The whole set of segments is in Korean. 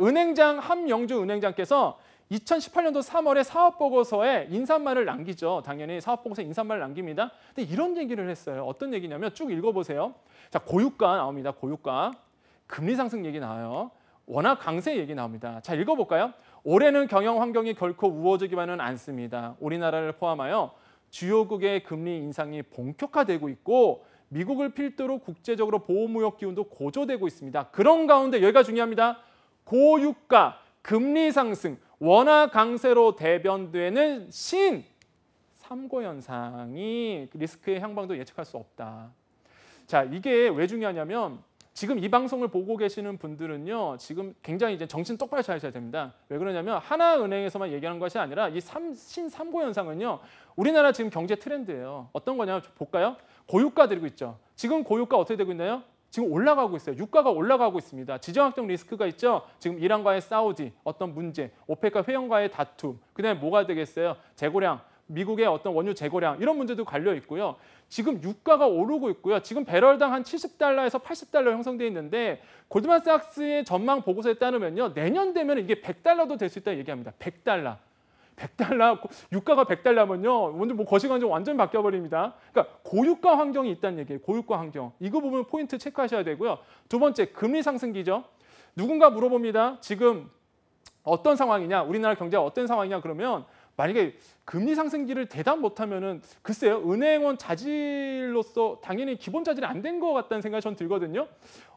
은행장 함영주 은행장께서 2018년도 3월에 사업보고서에 인사말을 남기죠. 당연히 사업보고서 에 인사말을 남깁니다. 근데 이런 얘기를 했어요. 어떤 얘기냐면 쭉 읽어보세요. 자, 고유가 나옵니다. 고유가. 금리 상승 얘기 나와요. 워낙 강세 얘기 나옵니다. 자, 읽어볼까요? 올해는 경영 환경이 결코 우호적이지만은 않습니다. 우리나라를 포함하여 주요국의 금리 인상이 본격화되고 있고 미국을 필두로 국제적으로 보호무역 기운도 고조되고 있습니다. 그런 가운데 여기가 중요합니다. 고유가, 금리 상승, 원화 강세로 대변되는 신 삼고 현상이 리스크의 향방도 예측할 수 없다. 자, 이게 왜 중요하냐면 지금 이 방송을 보고 계시는 분들은요. 지금 굉장히 이제 정신 똑바로 차리셔야 됩니다. 왜 그러냐면 하나은행에서만 얘기하는 것이 아니라 이 삼, 신삼고 현상은요. 우리나라 지금 경제 트렌드예요. 어떤 거냐 볼까요? 고유가 들고 있죠. 지금 고유가 어떻게 되고 있나요? 지금 올라가고 있어요. 유가가 올라가고 있습니다. 지정학적 리스크가 있죠. 지금 이란과의 사우디 어떤 문제, 오페카 회원과의 다툼, 그다음에 뭐가 되겠어요? 재고량, 미국의 어떤 원유 재고량 이런 문제도 관려 있고요. 지금 유가가 오르고 있고요. 지금 배럴당 한 70달러에서 80달러 형성돼 있는데 골드만삭스의 전망 보고서에 따르면요. 내년 되면 이게 100달러도 될 수 있다는 얘기합니다. 100달러. 100달러, 유가가 100달러면요. 뭐 완전 뭐 거시관정 완전 바뀌어 버립니다. 그러니까 고유가 환경이 있다는 얘기예요. 고유가 환경. 이거 보면 포인트 체크하셔야 되고요. 두 번째 금리 상승기죠. 누군가 물어봅니다. 지금 어떤 상황이냐? 우리나라 경제가 어떤 상황이냐? 그러면 만약에 금리 상승기를 대답 못하면은 글쎄요 은행원 자질로서 당연히 기본 자질이 안 된 것 같다는 생각이 전 들거든요.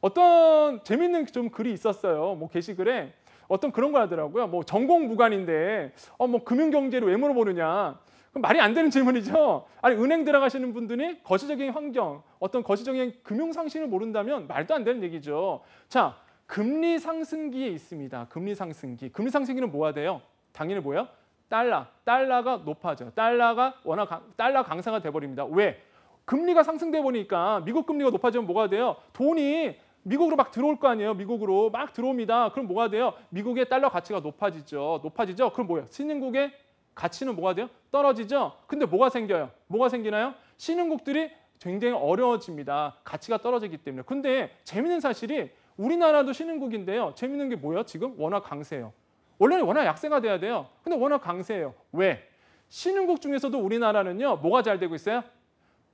어떤 재밌는 좀 글이 있었어요. 뭐 게시글에 어떤 그런 거 하더라고요. 뭐 전공 무관인데 어 뭐 금융 경제를 왜 물어보느냐? 그럼 말이 안 되는 질문이죠. 아니 은행 들어가시는 분들이 거시적인 환경, 어떤 거시적인 금융 상식을 모른다면 말도 안 되는 얘기죠. 자, 금리 상승기에 있습니다. 금리 상승기. 금리 상승기는 뭐가 돼요? 당연히 뭐예요? 달러. 달러가 높아져 달러가 워낙 강, 달러 강세가 돼 버립니다. 왜? 금리가 상승돼 보니까 미국 금리가 높아지면 뭐가 돼요? 돈이 미국으로 막 들어올 거 아니에요. 미국으로 막 들어옵니다. 그럼 뭐가 돼요? 미국의 달러 가치가 높아지죠. 높아지죠. 그럼 뭐예요? 신흥국의 가치는 뭐가 돼요? 떨어지죠. 근데 뭐가 생겨요? 뭐가 생기나요? 신흥국들이 굉장히 어려워집니다. 가치가 떨어지기 때문에. 근데 재밌는 사실이 우리나라도 신흥국인데요. 재밌는 게 뭐예요? 지금 워낙 강세예요. 원래는 워낙 약세가 돼야 돼요. 근데 워낙 강세예요. 왜? 신흥국 중에서도 우리나라는요. 뭐가 잘 되고 있어요?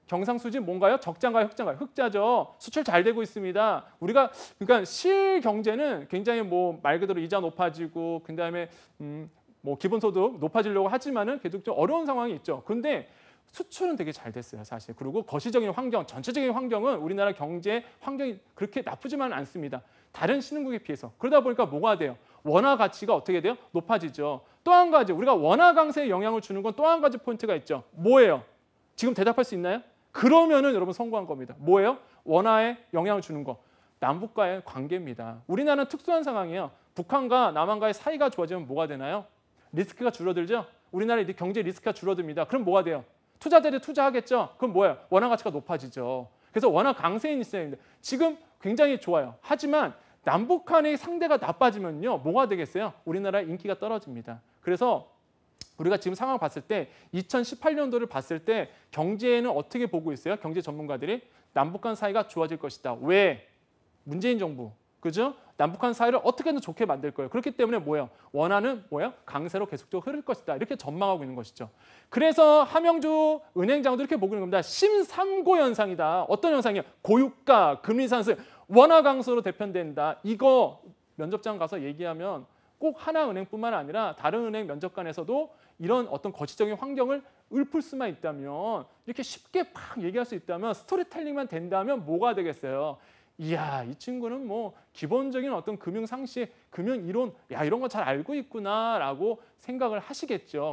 경상수지 뭔가요? 적자인가요? 흑자인가요? 흑자죠. 수출 잘 되고 있습니다. 우리가 그러니까 실경제는 굉장히 뭐 말 그대로 이자 높아지고 그다음에 음, 뭐 기본소득 높아지려고 하지만은 계속 좀 어려운 상황이 있죠. 근데 수출은 되게 잘 됐어요, 사실. 그리고 거시적인 환경, 전체적인 환경은 우리나라 경제 환경이 그렇게 나쁘지만 않습니다. 다른 신흥국에 비해서. 그러다 보니까 뭐가 돼요? 원화 가치가 어떻게 돼요? 높아지죠. 또 한 가지, 우리가 원화 강세에 영향을 주는 건 또 한 가지 포인트가 있죠. 뭐예요? 지금 대답할 수 있나요? 그러면은 여러분 성공한 겁니다. 뭐예요? 원화에 영향을 주는 거. 남북과의 관계입니다. 우리나라는 특수한 상황이에요. 북한과 남한과의 사이가 좋아지면 뭐가 되나요? 리스크가 줄어들죠. 우리나라의 경제 리스크가 줄어듭니다. 그럼 뭐가 돼요? 투자자들이 투자하겠죠. 그럼 뭐예요? 원화 가치가 높아지죠. 그래서 원화 강세인 시장입니다. 지금 굉장히 좋아요. 하지만 남북한의 상대가 나빠지면요. 뭐가 되겠어요? 우리나라의 인기가 떨어집니다. 그래서 우리가 지금 상황 봤을 때 2018년도를 봤을 때 경제에는 어떻게 보고 있어요? 경제 전문가들이 남북 한 사이가 좋아질 것이다. 왜? 문재인 정부. 그죠? 남북한 사이를 어떻게든 좋게 만들 거예요. 그렇기 때문에 뭐예요? 원하는 뭐예요? 강세로 계속적으로 흐를 것이다. 이렇게 전망하고 있는 것이죠. 그래서 함영주 은행장도 이렇게 보고 있는 겁니다. 심삼고 현상이다. 어떤 현상이요? 고유가, 금리 상승, 원화 강세로 대편된다. 이거 면접장 가서 얘기하면 꼭 하나은행뿐만 아니라 다른 은행 면접관에서도 이런 어떤 거시적인 환경을 읊을 수만 있다면 이렇게 쉽게 팍 얘기할 수 있다면 스토리텔링만 된다면 뭐가 되겠어요? 이야 이 친구는 뭐 기본적인 어떤 금융 상식, 금융 이론 야 이런 거 잘 알고 있구나라고 생각을 하시겠죠.